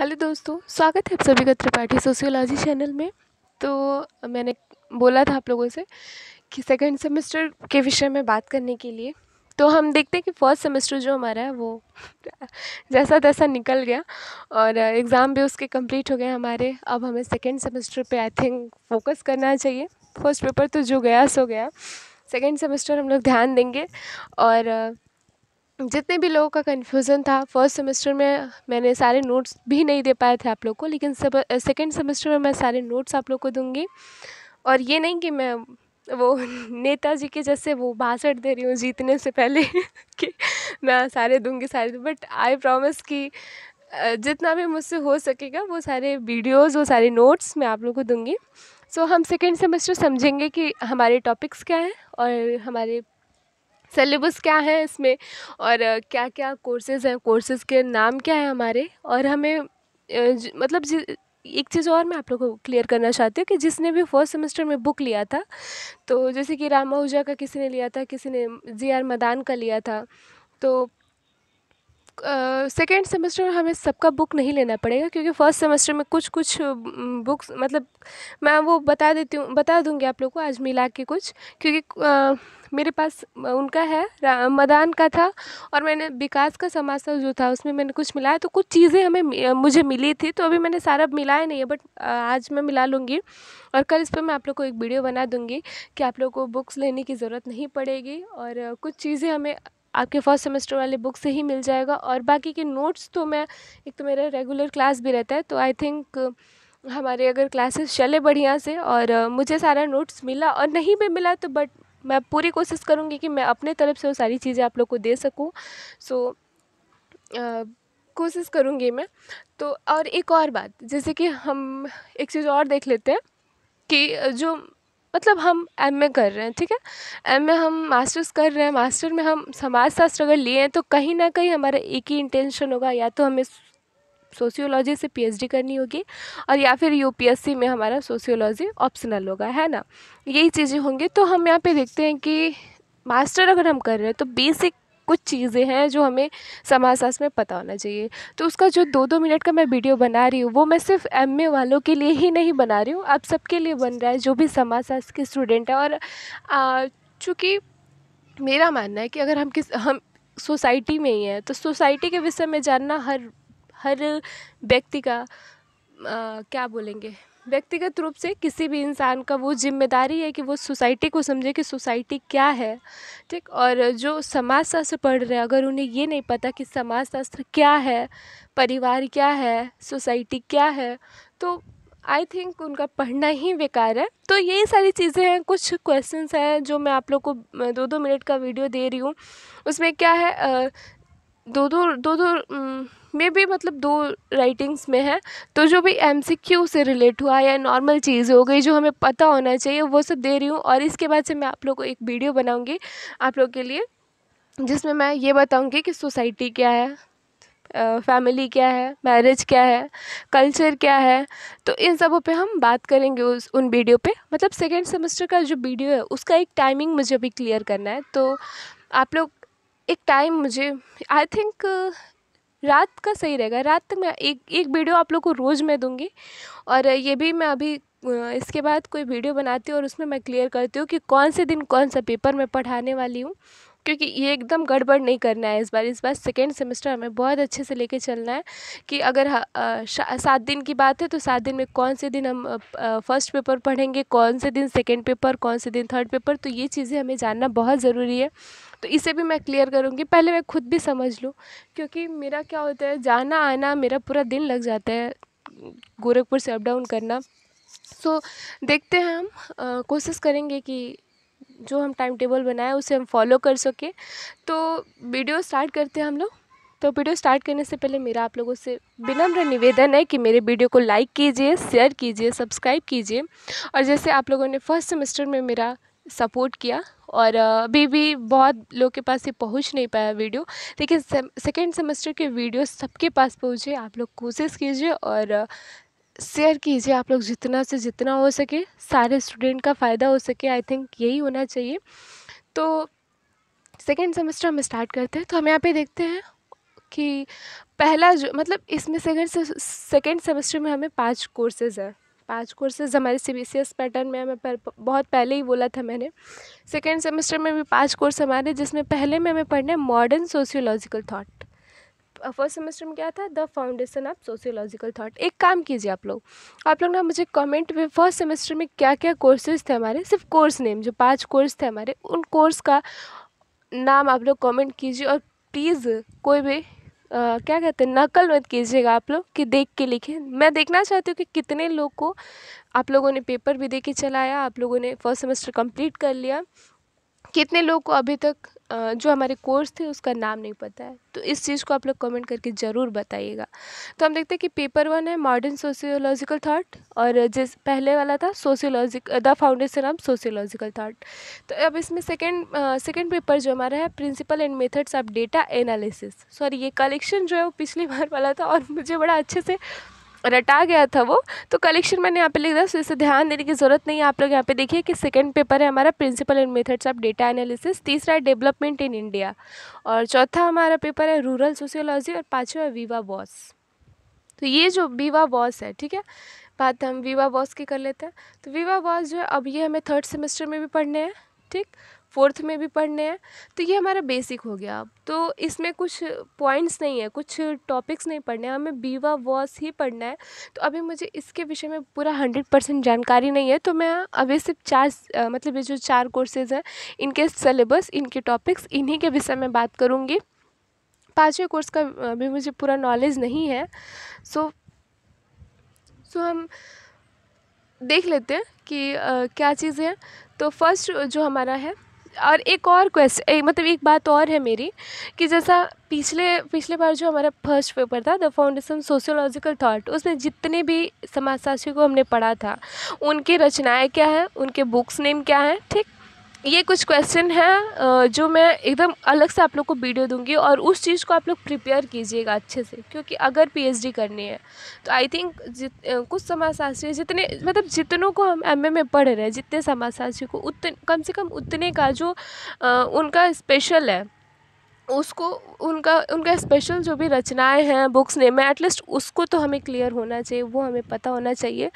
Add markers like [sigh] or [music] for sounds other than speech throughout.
hello दोस्तों स्वागत है आप सभी का त्रिपाठी सोशियोलॉजी चैनल में तो मैंने बोला था आप लोगों से कि सेकेंड सेमेस्टर के विषय में बात करने के लिए तो हम देखते हैं कि फर्स्ट सेमेस्टर जो हमारा है वो [laughs] जैसा तैसा निकल गया और एग्ज़ाम भी उसके कंप्लीट हो गए हमारे अब हमें सेकेंड सेमेस्टर पे आई थिंक फोकस करना चाहिए फर्स्ट पेपर तो जो गया सो गया सेकेंड सेमेस्टर हम लोग ध्यान देंगे और जितने भी लोगों का कन्फ्यूज़न था फर्स्ट सेमेस्टर में मैंने सारे नोट्स भी नहीं दे पाए थे आप लोग को लेकिन सब सेकेंड सेमेस्टर में मैं सारे नोट्स आप लोग को दूँगी और ये नहीं कि मैं वो [laughs] नेताजी के जैसे वो भाषण दे रही हूँ जीतने से पहले [laughs] कि मैं सारे दूँगी सारे बट आई प्रॉमिस कि जितना भी मुझसे हो सकेगा वो सारे वीडियोज़ वो सारे नोट्स मैं आप लोग को दूँगी सो so, हम सेकेंड सेमेस्टर समझेंगे कि हमारे टॉपिक्स क्या हैं और हमारे सिलेबस क्या है इसमें और क्या क्या कोर्सेज़ हैं कोर्सेज़ के नाम क्या है हमारे और हमें मतलब एक चीज़ और मैं आप लोगों को क्लियर करना चाहती हूँ कि जिसने भी फर्स्ट सेमेस्टर में बुक लिया था तो जैसे कि रामा आहूजा का किसी ने लिया था किसी ने जी आर मदान का लिया था तो सेकेंड uh, सेमेस्टर में हमें सबका बुक नहीं लेना पड़ेगा क्योंकि फ़र्स्ट सेमेस्टर में कुछ कुछ बुक्स मतलब मैं वो बता देती हूँ बता दूँगी आप लोग को आज मिला के कुछ क्योंकि uh, मेरे पास उनका है मदान का था और मैंने विकास का समाचार जो था उसमें मैंने कुछ मिलाया तो कुछ चीज़ें हमें मुझे मिली थी तो अभी मैंने सारा मिलाया नहीं है बट आज मैं मिला लूँगी और कल इस पर मैं आप लोग को एक वीडियो बना दूँगी कि आप लोग को बुक्स लेने की ज़रूरत नहीं पड़ेगी और कुछ चीज़ें हमें आपके फर्स्ट सेमेस्टर वाले बुक से ही मिल जाएगा और बाकी के नोट्स तो मैं एक तो मेरा रेगुलर क्लास भी रहता है तो आई थिंक हमारे अगर क्लासेस चले बढ़िया से और मुझे सारा नोट्स मिला और नहीं भी मिला तो बट मैं पूरी कोशिश करूँगी कि मैं अपने तरफ से वो सारी चीज़ें आप लोग को दे सकूँ सो so, कोशिश करूँगी मैं तो और एक और बात जैसे कि हम एक चीज़ और देख लेते हैं कि जो मतलब हम एम में कर रहे हैं ठीक है एम में हम मास्टर्स कर रहे हैं मास्टर में हम समाज शास्त्र अगर लिए हैं तो कहीं ना कहीं हमारा एक ही इंटेंशन होगा या तो हमें सोशियोलॉजी से पीएचडी करनी होगी और या फिर यूपीएससी में हमारा सोशियोलॉजी ऑप्शनल होगा है ना यही चीज़ें होंगी तो हम यहाँ पे देखते हैं कि मास्टर अगर हम कर रहे हैं तो बेसिक कुछ चीज़ें हैं जो हमें समाजशास्त्र में पता होना चाहिए तो उसका जो दो दो मिनट का मैं वीडियो बना रही हूँ वो मैं सिर्फ एम वालों के लिए ही नहीं बना रही हूँ आप सबके लिए बन रहा है जो भी समाजशास्त्र के स्टूडेंट हैं और चूँकि मेरा मानना है कि अगर हम किस हम सोसाइटी में ही हैं तो सोसाइटी के विषय में जानना हर हर व्यक्ति का आ, क्या बोलेंगे व्यक्तिगत रूप से किसी भी इंसान का वो जिम्मेदारी है कि वो सोसाइटी को समझे कि सोसाइटी क्या है ठीक और जो समाज शास्त्र पढ़ रहे हैं अगर उन्हें ये नहीं पता कि समाज शास्त्र क्या है परिवार क्या है सोसाइटी क्या है तो आई थिंक उनका पढ़ना ही बेकार है तो यही सारी चीज़ें हैं कुछ क्वेश्चन हैं जो मैं आप लोग को दो दो मिनट का वीडियो दे रही हूँ उसमें क्या है दो दो दो दो में भी मतलब दो राइटिंग्स में है तो जो भी एम से रिलेट हुआ या नॉर्मल चीज़ हो गई जो हमें पता होना चाहिए वो सब दे रही हूँ और इसके बाद से मैं आप लोग को एक वीडियो बनाऊँगी आप लोग के लिए जिसमें मैं ये बताऊँगी कि सोसाइटी क्या है फैमिली क्या है मैरिज क्या है कल्चर क्या है तो इन सबों पे हम बात करेंगे उस उन वीडियो पे मतलब सेकेंड सेमेस्टर का जो वीडियो है उसका एक टाइमिंग मुझे अभी क्लियर करना है तो आप लोग एक टाइम मुझे आई थिंक रात का सही रहेगा रात तक मैं एक एक वीडियो आप लोग को रोज़ मैं दूँगी और ये भी मैं अभी इसके बाद कोई वीडियो बनाती हूँ और उसमें मैं क्लियर करती हूँ कि कौन से दिन कौन सा पेपर मैं पढ़ाने वाली हूँ क्योंकि ये एकदम गड़बड़ नहीं करना है इस बार इस बार सेकेंड सेमेस्टर हमें बहुत अच्छे से लेके चलना है कि अगर सात दिन की बात है तो सात दिन में कौन से दिन हम फर्स्ट पेपर पढ़ेंगे कौन से दिन सेकेंड पेपर कौन से दिन थर्ड पेपर तो ये चीज़ें हमें जानना बहुत ज़रूरी है तो इसे भी मैं क्लियर करूँगी पहले मैं खुद भी समझ लूँ क्योंकि मेरा क्या होता है जाना आना मेरा पूरा दिन लग जाता है गोरखपुर से अप डाउन करना सो देखते हैं हम कोशिश करेंगे कि जो हम टाइम टेबल बनाए उसे हम फॉलो कर सकें तो वीडियो स्टार्ट करते हैं हम लोग तो वीडियो स्टार्ट करने से पहले मेरा आप लोगों से विनम्र निवेदन है कि मेरे वीडियो को लाइक कीजिए शेयर कीजिए सब्सक्राइब कीजिए और जैसे आप लोगों ने फर्स्ट सेमेस्टर में मेरा सपोर्ट किया और अभी भी बहुत लोग के पास ये पहुंच नहीं पाया वीडियो लेकिन सेकेंड सेमेस्टर के वीडियो सबके पास पहुंचे आप लोग कोशिश कीजिए और शेयर कीजिए आप लोग जितना से जितना हो सके सारे स्टूडेंट का फ़ायदा हो सके आई थिंक यही होना चाहिए तो सेकेंड सेमेस्टर हम स्टार्ट करते हैं तो हम यहाँ पे देखते हैं कि पहला जो मतलब इसमें सेकेंड सेकेंड सेमेस्टर में हमें पाँच कोर्सेज हैं पाँच कोर्सेज़ हमारे सी बी पैटर्न में हमें पर, बहुत पहले ही बोला था मैंने सेकेंड सेमेस्टर में भी पाँच कोर्स हमारे जिसमें पहले में हमें पढ़ने modern sociological thought first semester में क्या था the foundation of sociological thought एक काम कीजिए आप लोग आप लोग ना मुझे कमेंट में फर्स्ट सेमेस्टर में क्या क्या कोर्सेज थे हमारे सिर्फ कोर्स नेम जो पांच कोर्स थे हमारे उन कोर्स का नाम आप लोग कमेंट कीजिए और प्लीज़ कोई भी आ, क्या कहते हैं नकल मत कीजिएगा आप लोग कि देख के लिखें मैं देखना चाहती हूँ कि कितने लोग को आप लोगों ने पेपर भी दे के चलाया आप लोगों ने फर्स्ट सेमेस्टर कंप्लीट कर लिया कितने लोग को अभी तक जो हमारे कोर्स थे उसका नाम नहीं पता है तो इस चीज़ को आप लोग कमेंट करके ज़रूर बताइएगा तो हम देखते हैं कि पेपर वन है मॉडर्न सोशियोलॉजिकल थाट और जिस पहले वाला था sociologic the foundation of sociological thought तो अब इसमें सेकेंड सेकेंड पेपर जो हमारा है principle and methods of data analysis sorry ये कलेक्शन जो है वो पिछली [laughs] बार वाला था और मुझे बड़ा अच्छे से रटा गया था वो तो कलेक्शन मैंने यहाँ पे लिख दिया सो इसे ध्यान देने की ज़रूरत नहीं है आप लोग यहाँ पे देखिए कि सेकंड पेपर है हमारा principle and methods of data analysis तीसरा है डेवलपमेंट इन इंडिया और चौथा हमारा पेपर है रूरल सोशियोलॉजी और पाँचवा है वीवा बॉस तो ये जो वीवा बॉस है ठीक है बात हम वीवा बॉस की कर लेते हैं तो वीवा बॉस जो है अब ये हमें थर्ड सेमेस्टर में भी पढ़ने हैं ठीक फोर्थ में भी पढ़ने हैं तो ये हमारा बेसिक हो गया तो इसमें कुछ पॉइंट्स नहीं है कुछ टॉपिक्स नहीं पढ़ने हैं हमें बीवा वॉस ही पढ़ना है तो अभी मुझे इसके विषय में पूरा हंड्रेड परसेंट जानकारी नहीं है तो मैं अभी सिर्फ चार मतलब ये जो चार कोर्सेज़ हैं इनके सलेबस इनके टॉपिक्स इन्हीं के विषय में बात करूँगी पाँचवें कोर्स का भी मुझे पूरा नॉलेज नहीं है सो सो हम देख लेते हैं कि आ, क्या चीज़ है तो फर्स्ट जो हमारा है और एक और क्वेश्चन मतलब एक बात और है मेरी कि जैसा पिछले पिछले बार जो हमारा फर्स्ट पेपर था द फाउंडेशन सोशियोलॉजिकल थॉट उसमें जितने भी समाजशास्त्री को हमने पढ़ा था उनकी रचनाएं क्या हैं उनके बुक्स नेम क्या हैं ठीक ये कुछ क्वेश्चन हैं जो मैं एकदम अलग से आप लोग को वीडियो दूंगी और उस चीज़ को आप लोग प्रिपेयर कीजिएगा अच्छे से क्योंकि अगर पीएचडी करनी है तो आई थिंक जित कुछ समाजशास्त्री जितने मतलब जितनों को हम एमए में पढ़ रहे हैं जितने समाजशास्त्री को उतने कम से कम उतने का जो उनका स्पेशल है उसको उनका उनका स्पेशल जो भी रचनाएँ हैं बुक्स नेम है एटलीस्ट उसको तो हमें क्लियर होना चाहिए वो हमें पता होना चाहिए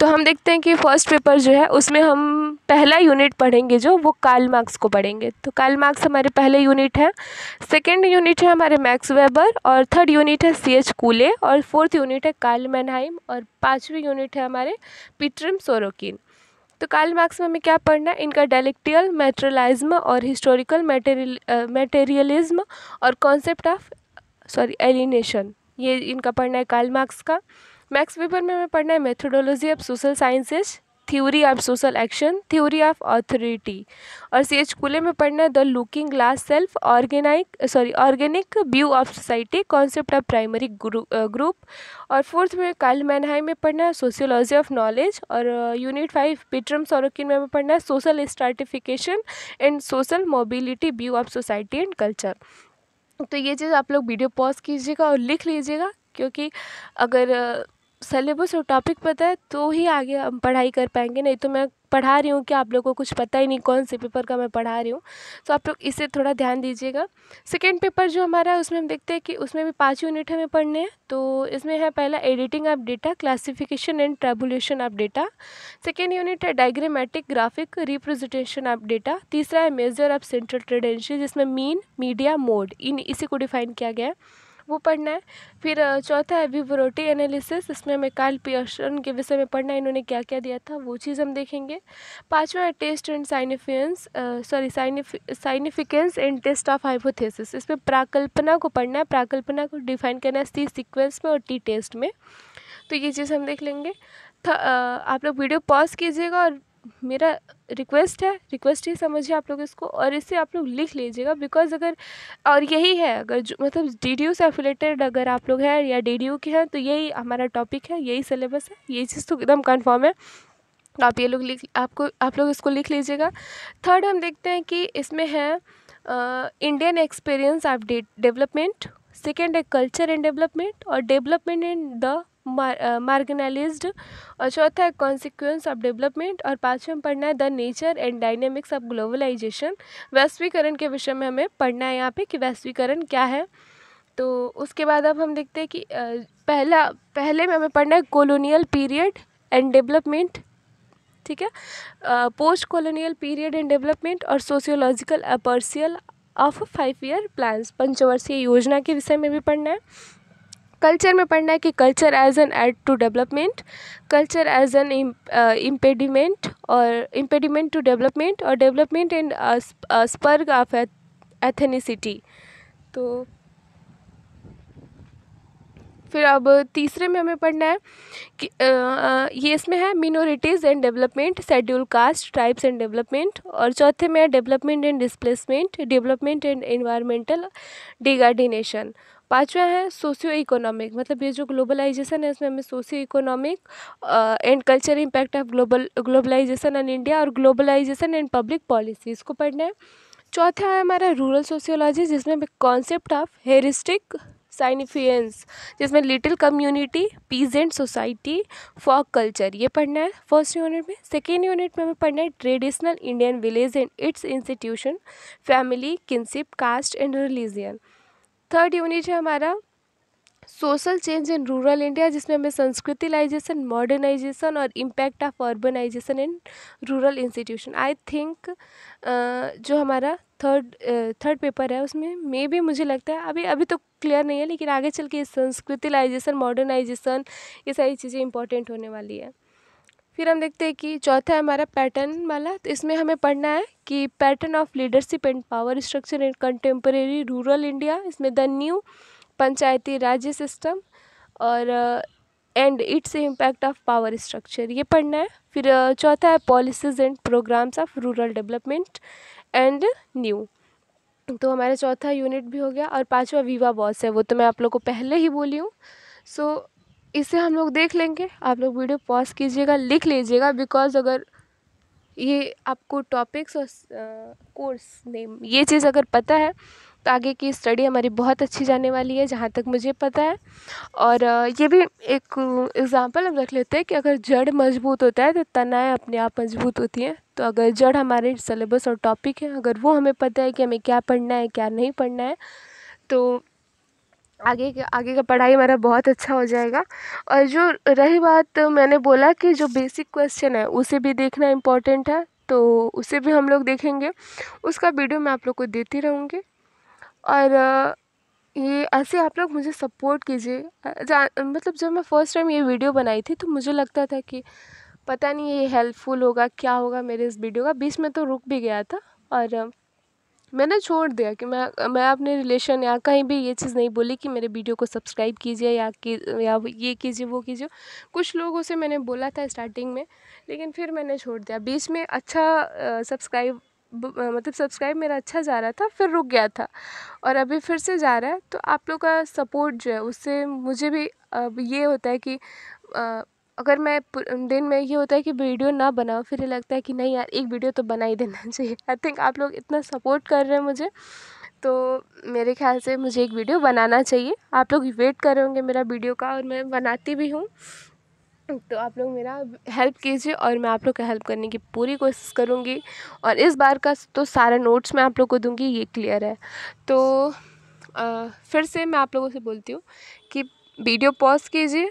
तो हम देखते हैं कि फर्स्ट पेपर जो है उसमें हम पहला यूनिट पढ़ेंगे जो वो कार्ल मार्क्स को पढ़ेंगे तो कार्ल मार्क्स हमारे पहले यूनिट है सेकेंड यूनिट है हमारे मैक्स वेबर और थर्ड यूनिट है सी एच कूले और फोर्थ यूनिट है कार्ल मैनहाइम और पाँचवीं यूनिट है हमारे पिट्रम सोरोकिन तो कार्ल मार्क्स में हमें क्या पढ़ना है इनका डायलेक्टियल मेटेरियलिज्म और हिस्टोरिकल मेटेरियलिज्म और कॉन्सेप्ट ऑफ सॉरी एलिनेशन ये इनका पढ़ना है कार्ल मार्क्स का मैक्स पेपर में हमें पढ़ना है methodology of social sciences theory of social action theory of authority और सी एच कुले में पढ़ना है the looking glass self organic sorry organic view of society concept of primary group और फोर्थ में काल मैनहाई में पढ़ना है सोशियोलॉजी ऑफ नॉलेज और यूनिट फाइव पिट्रम सोरोकिन में पढ़ना है social stratification and social mobility view of society and culture तो ये चीज़ आप लोग वीडियो पॉज कीजिएगा और लिख लीजिएगा क्योंकि अगर uh, सलेबस और टॉपिक पता है तो ही आगे हम पढ़ाई कर पाएंगे नहीं तो मैं पढ़ा रही हूँ कि आप लोगों को कुछ पता ही नहीं कौन से पेपर का मैं पढ़ा रही हूँ तो आप लोग इसे थोड़ा ध्यान दीजिएगा सेकेंड पेपर जो हमारा है उसमें हम देखते हैं कि उसमें भी पाँच यूनिट हमें पढ़ने हैं तो इसमें है पहला editing of data classification and tabulation of data second unit है diagrammatic graphic representation of data तीसरा है मेजर ऑफ सेंट्रल ट्रेडेंशियल जिसमें मीन मीडिया मोड इन इसी को डिफाइन किया गया है वो पढ़ना है फिर चौथा है विवरोटी एनालिसिस इसमें हमें काल पियर्सन के विषय में पढ़ना है इन्होंने क्या क्या दिया था वो चीज़ हम देखेंगे पाँचवा है test and significance sorry significance and test of hypothesis इसमें प्राकल्पना को पढ़ना है प्राकल्पना को डिफाइन करना है सी सिक्वेंस में और टी टेस्ट में तो ये चीज़ हम देख लेंगे आप लोग वीडियो पॉज कीजिएगा और मेरा रिक्वेस्ट है रिक्वेस्ट ही समझिए आप लोग इसको और इसे आप लोग लिख लीजिएगा बिकॉज अगर और यही है अगर जो मतलब डी से एफिलेटेड अगर आप लोग हैं या डी के हैं तो यही हमारा टॉपिक है यही सिलेबस है यही चीज़ तो एकदम कन्फर्म है आप ये लोग लिख आपको आप लोग इसको लिख लीजिएगा थर्ड हम देखते हैं कि इसमें है Indian experience of development second है कल्चर एंड डेवलपमेंट और development in the marginalized uh, और चौथा है कॉन्सिक्वेंस ऑफ डेवलपमेंट और पाँचवें पढ़ना है the nature and dynamics of globalization वैश्वीकरण के विषय में हमें पढ़ना है यहाँ पे कि वैश्वीकरण क्या है तो उसके बाद अब हम देखते हैं कि पहला पहले में हमें पढ़ना है कॉलोनियल पीरियड एंड डेवलपमेंट ठीक है post colonial period and development और sociological appraisal of five year plans पंचवर्षीय योजना के विषय में भी पढ़ना है कल्चर में पढ़ना है कि culture as an aid to development culture as an impediment और इम्पेडिमेंट टू डेवलपमेंट और development and surge of ethnicity तो फिर अब तीसरे में हमें पढ़ना है कि आ, ये इसमें है minorities and development scheduled caste tribes and development और चौथे में है development and displacement development and environmental degradation पाँचवा है सोशियो इकोनॉमिक मतलब ये जो ग्लोबलाइजेशन है इसमें हमें socio economic and culture impact of global globalization on India और ग्लोबलाइजेशन एंड पब्लिक पॉलिसी इसको पढ़ना है चौथा है हमारा रूरल सोशियोलॉजी जिसमें कॉन्सेप्ट ऑफ हेरिस्टिक साइनिफियंस जिसमें little community peasant society folk culture ये पढ़ना है फर्स्ट यूनिट में सेकेंड यूनिट में हमें पढ़ना है traditional Indian village and its institution family kinship caste and religion third unit है हमारा social change in rural India जिसमें हमें संस्कृतिलाइजेशन मॉडर्नाइजेशन और impact of urbanization in rural institution I think जो हमारा थर्ड थर्ड पेपर है उसमें मे भी मुझे लगता है अभी अभी तो क्लियर नहीं है लेकिन आगे चल के संस्कृतिलाइजेशन मॉडर्नाइजेशन ये सारी चीज़ें इंपॉर्टेंट होने वाली है फिर हम देखते हैं कि चौथा है हमारा पैटर्न वाला तो इसमें हमें पढ़ना है कि pattern of leadership and power structure in contemporary rural India इसमें the new Panchayati Raj system और and its impact of power structure ये पढ़ना है फिर uh, चौथा है policies and programmes of rural development and new तो हमारा चौथा यूनिट भी हो गया और पांचवा वीवा बॉस है वो तो मैं आप लोग को पहले ही बोली हूँ सो so, इसे हम लोग देख लेंगे आप लोग वीडियो पॉज कीजिएगा लिख लीजिएगा बिकॉज अगर ये आपको टॉपिक्स और कोर्स नेम ये चीज़ अगर पता है तो आगे की स्टडी हमारी बहुत अच्छी जाने वाली है जहाँ तक मुझे पता है और ये भी एक एग्ज़ाम्पल हम रख लेते हैं कि अगर जड़ मजबूत होता है तो तनाएँ अपने आप मजबूत होती हैं तो अगर जड़ हमारे सिलेबस और टॉपिक है अगर वो हमें पता है कि हमें क्या पढ़ना है क्या नहीं पढ़ना है तो आगे के आगे का पढ़ाई हमारा बहुत अच्छा हो जाएगा और जो रही बात मैंने बोला कि जो बेसिक क्वेश्चन है उसे भी देखना इम्पोर्टेंट है तो उसे भी हम लोग देखेंगे उसका वीडियो मैं आप लोग को देती रहूँगी और ये ऐसे आप लोग मुझे सपोर्ट कीजिए मतलब जब मैं फ़र्स्ट टाइम ये वीडियो बनाई थी तो मुझे लगता था कि पता नहीं ये हेल्पफुल होगा क्या होगा मेरे इस वीडियो का बीच में तो रुक भी गया था और मैंने छोड़ दिया कि मैं मैं अपने रिलेशन या कहीं भी ये चीज़ नहीं बोली कि मेरे वीडियो को सब्सक्राइब कीजिए या कि या ये कीजिए वो कीजिए कुछ लोगों से मैंने बोला था स्टार्टिंग में लेकिन फिर मैंने छोड़ दिया बीच में अच्छा सब्सक्राइब मतलब सब्सक्राइब मेरा अच्छा जा रहा था फिर रुक गया था और अभी फिर से जा रहा है तो आप लोग का सपोर्ट जो है उससे मुझे भी अब ये होता है कि अगर मैं दिन में ये होता है कि वीडियो ना बनाऊँ फिर ये लगता है कि नहीं यार एक वीडियो तो बना ही देना [laughs] चाहिए आई थिंक आप लोग इतना सपोर्ट कर रहे हैं मुझे तो मेरे ख्याल से मुझे एक वीडियो बनाना चाहिए आप लोग वेट कर रहे होंगे मेरा वीडियो का और मैं बनाती भी हूँ तो आप लोग मेरा हेल्प कीजिए और मैं आप लोग का हेल्प करने की पूरी कोशिश करूँगी और इस बार का तो सारा नोट्स मैं आप लोग को दूँगी ये क्लियर है तो आ, फिर से मैं आप लोगों से बोलती हूँ कि वीडियो पॉज कीजिए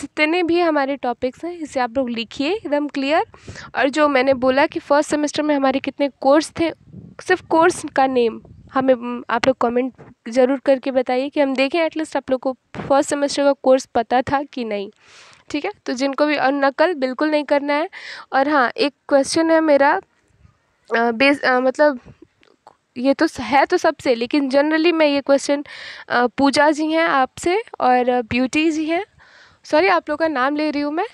जितने भी हमारे टॉपिक्स हैं इसे आप लोग लिखिए एकदम क्लियर और जो मैंने बोला कि फर्स्ट सेमेस्टर में हमारे कितने कोर्स थे सिर्फ कोर्स का नेम हमें आप लोग कमेंट ज़रूर करके बताइए कि हम देखें एटलीस्ट आप लोग को फर्स्ट सेमेस्टर का कोर्स पता था कि नहीं ठीक है तो जिनको भी और नकल बिल्कुल नहीं करना है और हाँ एक क्वेश्चन है मेरा आ, बेस आ, मतलब ये तो है तो सबसे लेकिन जनरली मैं ये क्वेश्चन पूजा जी हैं आपसे और ब्यूटी जी हैं सॉरी आप लोग का नाम ले रही हूँ मैं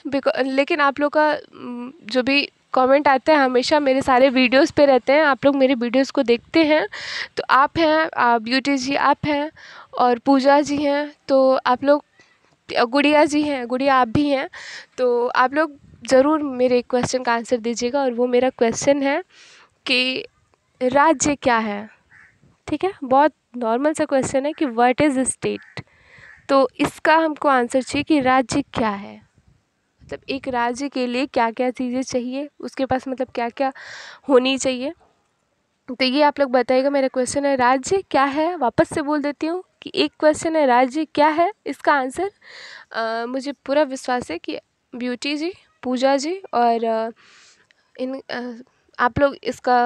लेकिन आप लोग का जो भी कमेंट आते हैं हमेशा मेरे सारे वीडियोस पे रहते हैं आप लोग मेरे वीडियोस को देखते हैं तो आप हैं ब्यूटी जी आप हैं और पूजा जी हैं तो आप लोग गुड़िया जी हैं गुड़िया आप भी हैं तो आप लोग ज़रूर मेरे क्वेश्चन का आंसर दीजिएगा और वो मेरा क्वेश्चन है कि राज्य क्या है ठीक है बहुत नॉर्मल सा क्वेश्चन है कि वट इज़ स्टेट तो इसका हमको आंसर चाहिए कि राज्य क्या है मतलब एक राज्य के लिए क्या क्या चीज़ें चाहिए उसके पास मतलब क्या क्या होनी चाहिए तो ये आप लोग बताइएगा मेरा क्वेश्चन है राज्य क्या है वापस से बोल देती हूँ कि एक क्वेश्चन है राज्य क्या है इसका आंसर आ, मुझे पूरा विश्वास है कि ब्यूटी जी पूजा जी और इन आ, आप लोग इसका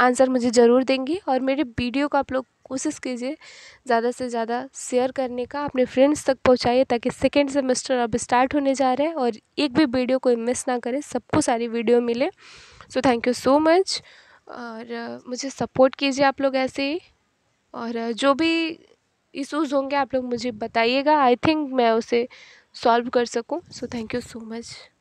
आंसर मुझे ज़रूर देंगी और मेरे वीडियो को आप लोग कोशिश कीजिए ज़्यादा से ज़्यादा शेयर करने का अपने फ्रेंड्स तक पहुँचाइए ताकि सेकेंड सेमेस्टर अब स्टार्ट होने जा रहा है और एक भी वीडियो कोई मिस ना करे सबको सारी वीडियो मिले so thank you so much और मुझे सपोर्ट कीजिए आप लोग ऐसे ही और जो भी इशूज़ होंगे आप लोग मुझे बताइएगा आई थिंक मैं उसे सॉल्व कर सकूं so thank you so much